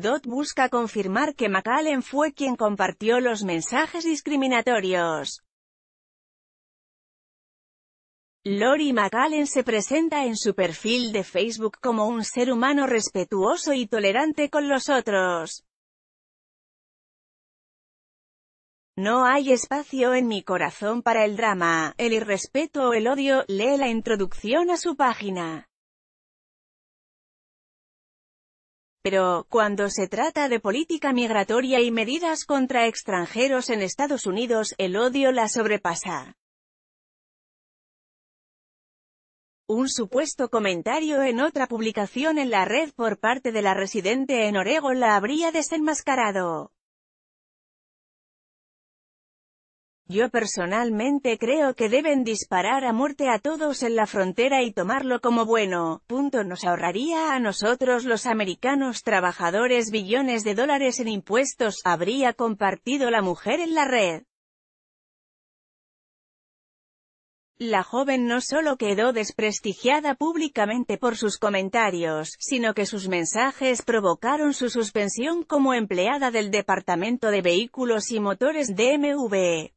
Dot busca confirmar que McAllen fue quien compartió los mensajes discriminatorios. Lori McAllen se presenta en su perfil de Facebook como un ser humano respetuoso y tolerante con los otros. No hay espacio en mi corazón para el drama, el irrespeto o el odio, lee la introducción a su página. Pero, cuando se trata de política migratoria y medidas contra extranjeros en Estados Unidos, el odio la sobrepasa. Un supuesto comentario en otra publicación en la red por parte de la residente en Oregón la habría desenmascarado. Yo personalmente creo que deben disparar a muerte a todos en la frontera y tomarlo como bueno. Punto nos ahorraría a nosotros los americanos trabajadores billones de dólares en impuestos, habría compartido la mujer en la red. La joven no solo quedó desprestigiada públicamente por sus comentarios, sino que sus mensajes provocaron su suspensión como empleada del Departamento de Vehículos y Motores DMV.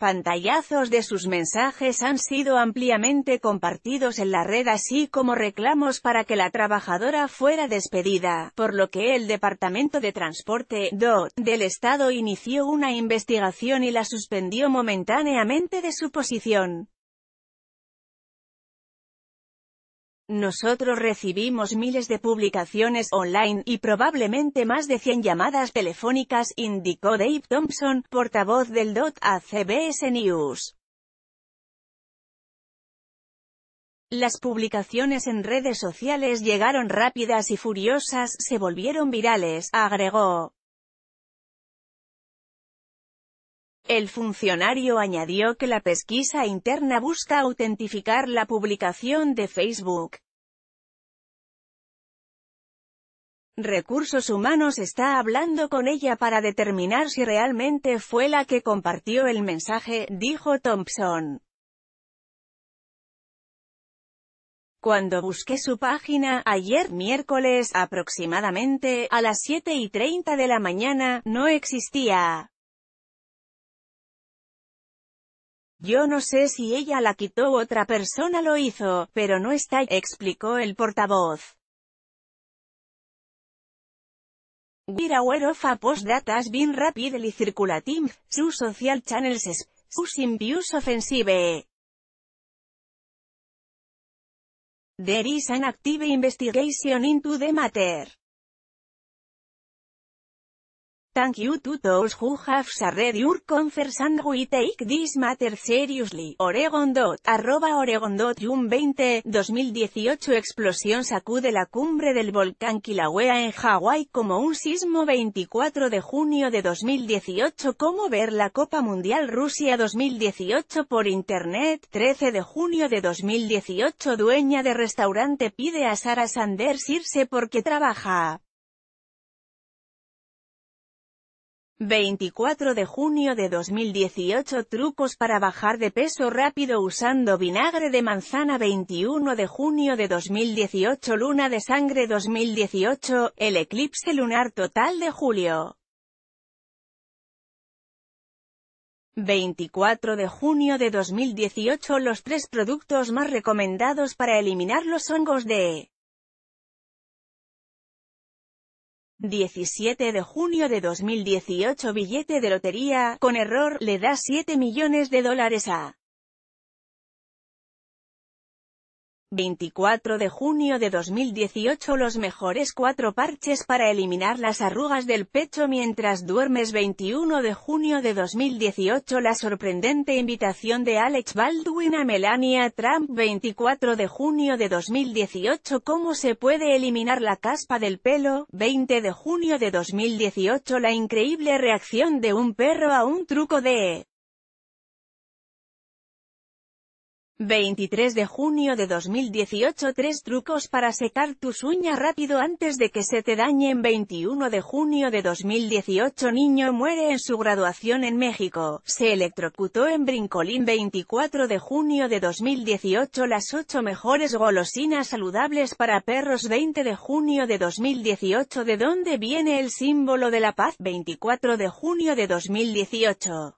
Pantallazos de sus mensajes han sido ampliamente compartidos en la red así como reclamos para que la trabajadora fuera despedida, por lo que el Departamento de Transporte DOT, del Estado inició una investigación y la suspendió momentáneamente de su posición. Nosotros recibimos miles de publicaciones online y probablemente más de 100 llamadas telefónicas, indicó Dave Thompson, portavoz del DOT a CBS News. Las publicaciones en redes sociales llegaron rápidas y furiosas, se volvieron virales, agregó. El funcionario añadió que la pesquisa interna busca autentificar la publicación de Facebook. Recursos Humanos está hablando con ella para determinar si realmente fue la que compartió el mensaje, dijo Thompson. Cuando busqué su página, ayer miércoles aproximadamente, a las 7 y 30 de la mañana, no existía. Yo no sé si ella la quitó u otra persona lo hizo, pero no está, explicó el portavoz. We're aware of a post datas been rapidly circulating, su social channels, sus views offensive. There is an active investigation into the matter. Thank you to those who have shared your concerns and we take this matter seriously. Oregon. Arroba Oregon. 20, 2018 Explosión sacude la cumbre del volcán Kilauea en Hawái como un sismo 24 de junio de 2018 Cómo ver la Copa Mundial Rusia 2018 por Internet 13 de junio de 2018 Dueña de restaurante pide a Sara Sanders irse porque trabaja. 24 de junio de 2018 Trucos para bajar de peso rápido usando vinagre de manzana 21 de junio de 2018 Luna de sangre 2018 El eclipse lunar total de julio 24 de junio de 2018 Los tres productos más recomendados para eliminar los hongos de 17 de junio de 2018 Billete de lotería, con error, le da 7 millones de dólares a 24 de junio de 2018 Los mejores cuatro parches para eliminar las arrugas del pecho mientras duermes 21 de junio de 2018 La sorprendente invitación de Alex Baldwin a Melania Trump 24 de junio de 2018 Cómo se puede eliminar la caspa del pelo 20 de junio de 2018 La increíble reacción de un perro a un truco de 23 de junio de 2018 Tres trucos para secar tus uñas rápido antes de que se te dañen 21 de junio de 2018 Niño muere en su graduación en México, se electrocutó en Brincolín 24 de junio de 2018 Las 8 mejores golosinas saludables para perros 20 de junio de 2018 ¿De dónde viene el símbolo de la paz? 24 de junio de 2018